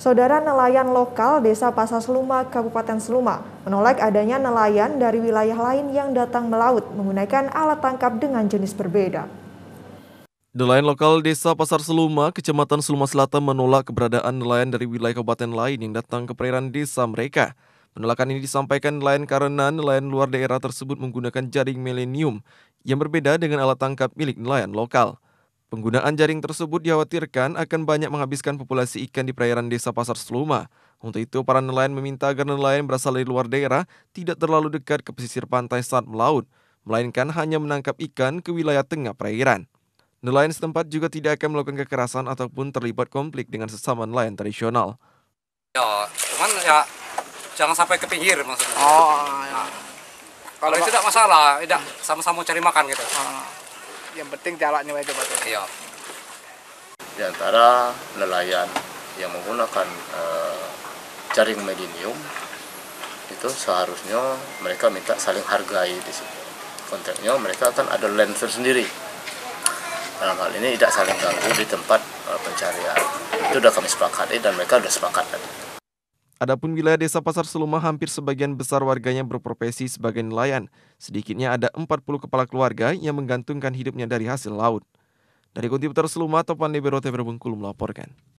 Saudara nelayan lokal Desa Pasar Seluma, Kabupaten Seluma, menolak adanya nelayan dari wilayah lain yang datang melaut menggunakan alat tangkap dengan jenis berbeda. Nelayan lokal Desa Pasar Seluma, Kecamatan Seluma Selatan menolak keberadaan nelayan dari wilayah kabupaten lain yang datang ke perairan desa mereka. Penolakan ini disampaikan nelayan karena nelayan luar daerah tersebut menggunakan jaring milenium yang berbeda dengan alat tangkap milik nelayan lokal. Penggunaan jaring tersebut dikhawatirkan akan banyak menghabiskan populasi ikan di perairan desa Pasar Seluma. Untuk itu, para nelayan meminta agar nelayan berasal dari luar daerah tidak terlalu dekat ke pesisir pantai saat melaut, melainkan hanya menangkap ikan ke wilayah tengah perairan. Nelayan setempat juga tidak akan melakukan kekerasan ataupun terlibat konflik dengan sesama nelayan tradisional. Ya, cuman ya jangan sampai ke pinggir maksudnya. Oh, ya. kalau, itu tidak masalah, tidak sama-sama cari makan gitu. Oh yang penting jalannya itu pak iya di antara nelayan yang menggunakan uh, jaring medium itu seharusnya mereka minta saling hargai di situ kontraknya mereka akan ada lenser sendiri dalam hal ini tidak saling ganggu di tempat eh, pencarian itu sudah kami sepakati dan mereka sudah sepakat Adapun wilayah desa Pasar Seluma hampir sebagian besar warganya berprofesi sebagai nelayan. Sedikitnya ada 40 kepala keluarga yang menggantungkan hidupnya dari hasil laut. Dari Kunti Seluma, Topan Libero TV Bengkulu melaporkan.